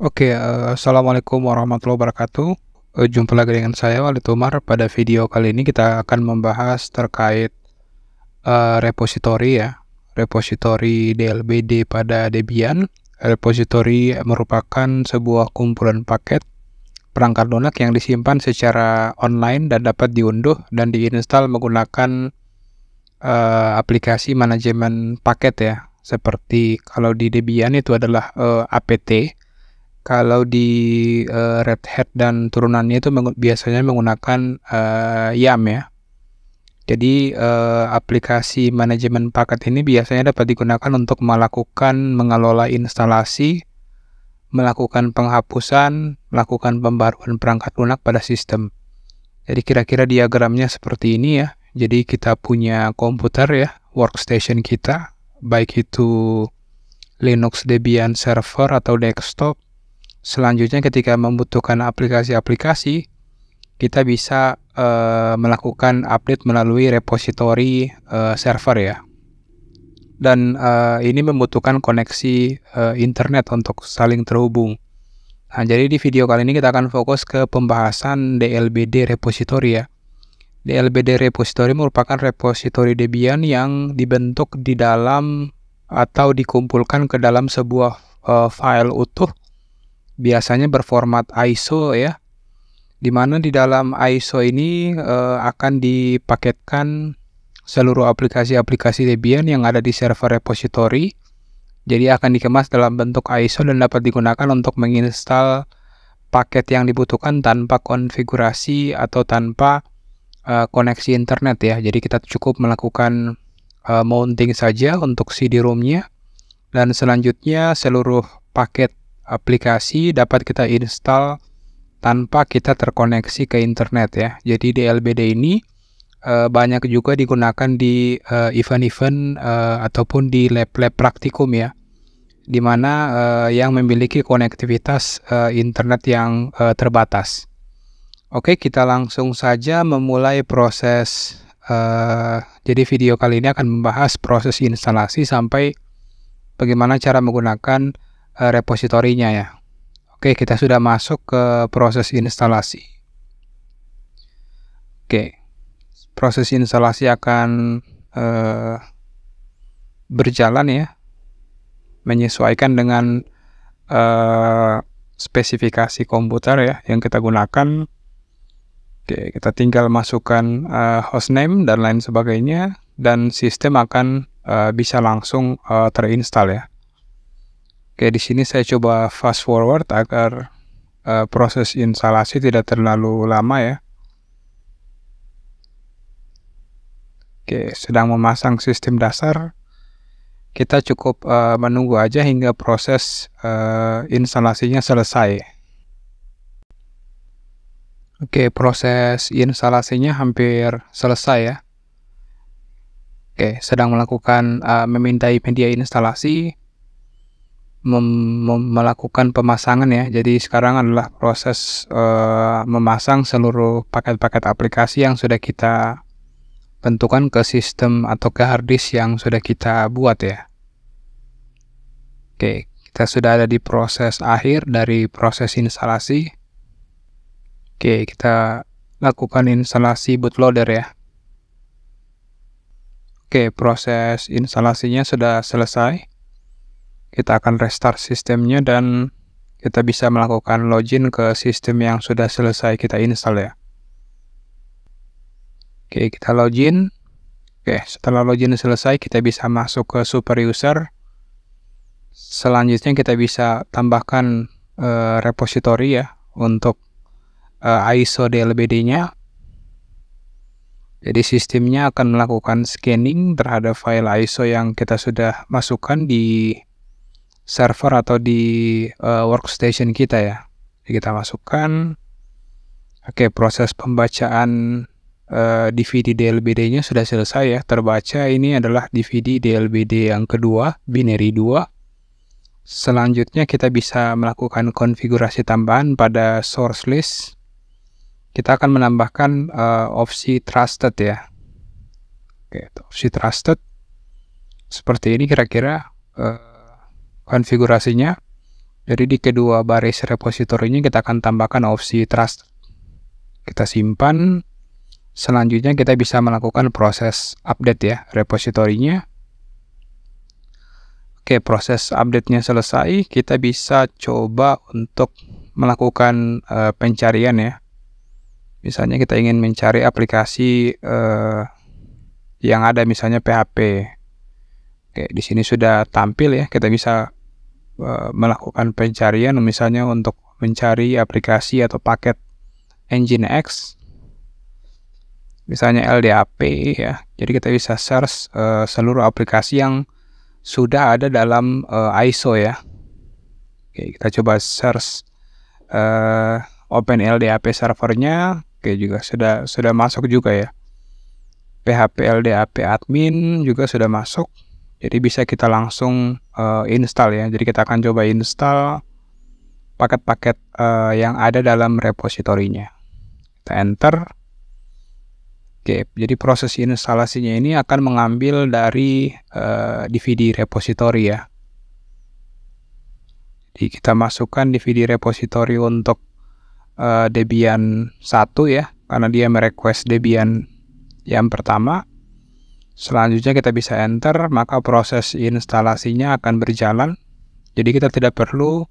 Oke, okay, eh, Assalamualaikum warahmatullahi wabarakatuh. Uh, jumpa lagi dengan saya Wali Tumar. Pada video kali ini kita akan membahas terkait uh, eh, repository ya. Repository DLBD pada Debian. Repository merupakan sebuah kumpulan paket perangkat lunak yang disimpan secara online dan dapat diunduh dan diinstal menggunakan uh, aplikasi manajemen paket ya. Seperti kalau di Debian itu adalah uh, APT kalau di uh, Red Hat dan turunannya itu meng biasanya menggunakan uh, YAM ya. Jadi uh, aplikasi manajemen paket ini biasanya dapat digunakan untuk melakukan mengelola instalasi, melakukan penghapusan, melakukan pembaruan perangkat lunak pada sistem. Jadi kira-kira diagramnya seperti ini ya. Jadi kita punya komputer ya, workstation kita, baik itu Linux Debian server atau desktop selanjutnya ketika membutuhkan aplikasi-aplikasi, kita bisa uh, melakukan update melalui repository uh, server ya. Dan uh, ini membutuhkan koneksi uh, internet untuk saling terhubung. Nah, jadi di video kali ini kita akan fokus ke pembahasan DLBD repository ya. DLBD repository merupakan repository Debian yang dibentuk di dalam atau dikumpulkan ke dalam sebuah uh, file utuh biasanya berformat ISO ya. Dimana di dalam ISO ini uh, akan dipaketkan seluruh aplikasi-aplikasi Debian yang ada di server repository. Jadi akan dikemas dalam bentuk ISO dan dapat digunakan untuk menginstal paket yang dibutuhkan tanpa konfigurasi atau tanpa uh, koneksi internet ya. Jadi kita cukup melakukan uh, mounting saja untuk CD-ROM-nya dan selanjutnya seluruh paket aplikasi dapat kita install tanpa kita terkoneksi ke internet ya. Jadi DLBD ini uh, banyak juga digunakan di eh, event-event uh, ataupun di lab-lab praktikum ya, di mana yang memiliki konektivitas uh, internet yang uh, terbatas. Oke, kita langsung saja memulai proses. Uh, jadi video kali ini akan membahas proses instalasi sampai bagaimana cara menggunakan Eh, repositorinya ya. Oke, kita sudah masuk ke proses instalasi. Oke, proses instalasi akan uh, berjalan ya, menyesuaikan dengan uh, spesifikasi komputer ya yang kita gunakan. Oke, kita tinggal masukkan uh, hostname dan lain sebagainya, dan sistem akan uh, bisa langsung uh, terinstal ya. Oke, di sini saya coba fast forward agar uh, proses instalasi tidak terlalu lama ya. Oke, sedang memasang sistem dasar. Kita cukup uh, menunggu aja hingga proses uh, instalasinya selesai. Oke, proses instalasinya hampir selesai ya. Oke, sedang melakukan uh, memintai media instalasi melakukan pemasangan ya. Jadi sekarang adalah proses uh, memasang seluruh paket-paket aplikasi yang sudah kita tentukan ke sistem atau ke harddisk yang sudah kita buat ya. Oke, kita sudah ada di proses akhir dari proses instalasi. Oke, kita lakukan instalasi bootloader ya. Oke, proses instalasinya sudah selesai kita akan restart sistemnya dan kita bisa melakukan login ke sistem yang sudah selesai kita install ya. Oke, kita login. Oke, setelah login selesai, kita bisa masuk ke super user. Selanjutnya kita bisa tambahkan uh, repository ya untuk uh, eh, ISO DLBD-nya. Jadi sistemnya akan melakukan scanning terhadap file ISO yang kita sudah masukkan di server atau di uh, workstation kita ya. Jadi kita masukkan. Oke, proses pembacaan uh, eh, DVD DLBD-nya sudah selesai ya. Terbaca ini adalah DVD DLBD yang kedua, binary 2. Selanjutnya kita bisa melakukan konfigurasi tambahan pada source list. Kita akan menambahkan uh, opsi trusted ya. Oke, opsi trusted seperti ini kira-kira uh, konfigurasinya. Jadi di kedua baris repositorinya kita akan tambahkan opsi trust. Kita simpan. Selanjutnya kita bisa melakukan proses update ya repositorinya. Oke, proses update-nya selesai, kita bisa coba untuk melakukan e, pencarian ya. Misalnya kita ingin mencari aplikasi e, yang ada misalnya PHP. Oke, di sini sudah tampil ya, kita bisa Eh, melakukan pencarian misalnya untuk mencari aplikasi atau paket engine X misalnya LDAP ya. Jadi kita bisa search uh, seluruh aplikasi yang sudah ada dalam uh, eh, ISO ya. Oke, kita coba search uh, Open LDAP servernya, oke juga sudah sudah masuk juga ya. PHP LDAP admin juga sudah masuk. Jadi bisa kita langsung uh, install ya. Jadi kita akan coba install paket-paket uh, yang ada dalam repositorinya. Kita enter. Oke, jadi proses instalasinya ini akan mengambil dari uh, eh, DVD repository ya. Jadi kita masukkan DVD repository untuk uh, Debian 1 ya, karena dia merequest Debian yang pertama. Selanjutnya kita bisa enter, maka proses instalasinya akan berjalan. Jadi kita tidak perlu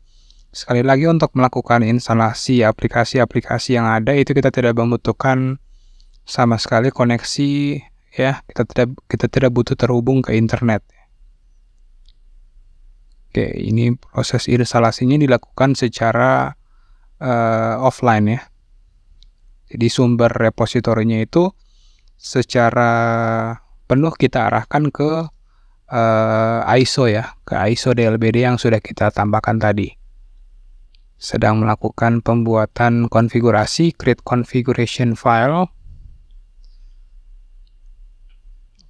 sekali lagi untuk melakukan instalasi aplikasi-aplikasi yang ada itu kita tidak membutuhkan sama sekali koneksi ya, kita tidak kita tidak butuh terhubung ke internet. Oke, ini proses instalasinya dilakukan secara uh, offline ya. Jadi sumber repositorinya itu secara penuh kita arahkan ke uh, eh, ISO ya, ke ISO DLBD yang sudah kita tambahkan tadi. Sedang melakukan pembuatan konfigurasi, create configuration file.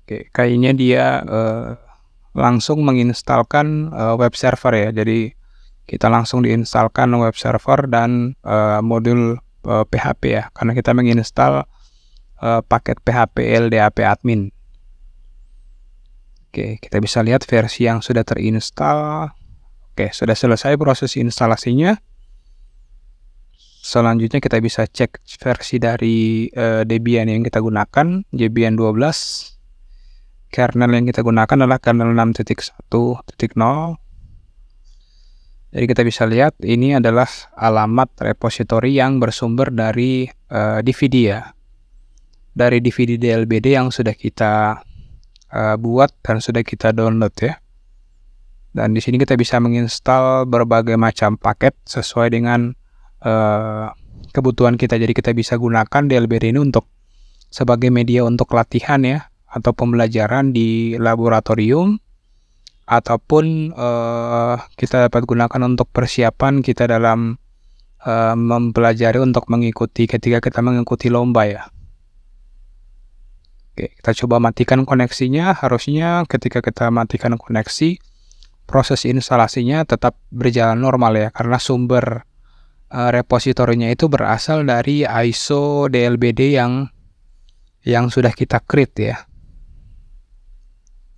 Oke, kayaknya dia uh, langsung menginstalkan uh, web server ya. Jadi kita langsung diinstalkan web server dan uh, modul uh, PHP ya, karena kita menginstal uh, paket PHP LDAP admin. Oke, kita bisa lihat versi yang sudah terinstall. Oke, sudah selesai proses instalasinya. Selanjutnya kita bisa cek versi dari uh, Debian yang kita gunakan, Debian 12. Kernel yang kita gunakan adalah kernel 6.1.0. Jadi kita bisa lihat ini adalah alamat repository yang bersumber dari uh, eh, DVD ya. Dari DVD DLBD yang sudah kita uh, buat dan sudah kita download ya. Dan di sini kita bisa menginstal berbagai macam paket sesuai dengan uh, kebutuhan kita. Jadi kita bisa gunakan DLBR ini untuk sebagai media untuk latihan ya atau pembelajaran di laboratorium ataupun uh, kita dapat gunakan untuk persiapan kita dalam uh, mempelajari untuk mengikuti ketika kita mengikuti lomba ya. Oke, kita coba matikan koneksinya. Harusnya ketika kita matikan koneksi, proses instalasinya tetap berjalan normal ya, karena sumber uh, repositorinya itu berasal dari ISO DLBD yang yang sudah kita create ya.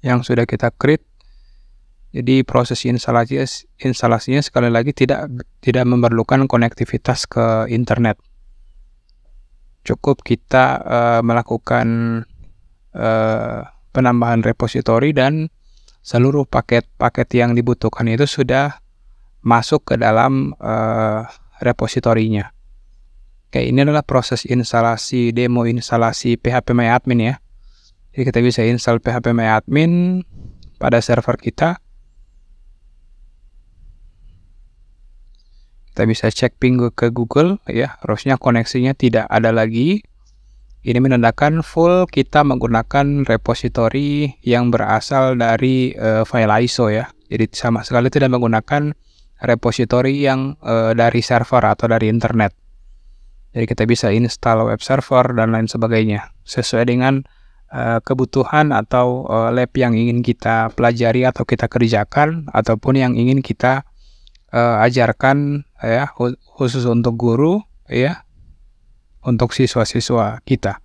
Yang sudah kita create. Jadi proses instalasi instalasinya sekali lagi tidak tidak memerlukan konektivitas ke internet. Cukup kita uh, melakukan Eh, penambahan repository dan seluruh paket-paket yang dibutuhkan itu sudah masuk ke dalam uh, repositorinya. Oke, ini adalah proses instalasi demo instalasi PHPMyAdmin ya. Jadi kita bisa install PHPMyAdmin pada server kita. Kita bisa cek ping ke Google ya, harusnya koneksinya tidak ada lagi. Ini menandakan full kita menggunakan repository yang berasal dari uh, file ISO ya. Jadi sama sekali tidak menggunakan repository yang uh, dari server atau dari internet. Jadi kita bisa install web server dan lain sebagainya sesuai dengan uh, kebutuhan atau uh, lab yang ingin kita pelajari atau kita kerjakan ataupun yang ingin kita uh, ajarkan ya khusus untuk guru ya untuk siswa-siswa kita.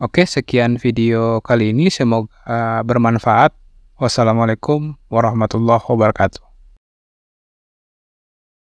Oke, sekian video kali ini. Semoga eh, bermanfaat. Wassalamualaikum warahmatullahi wabarakatuh.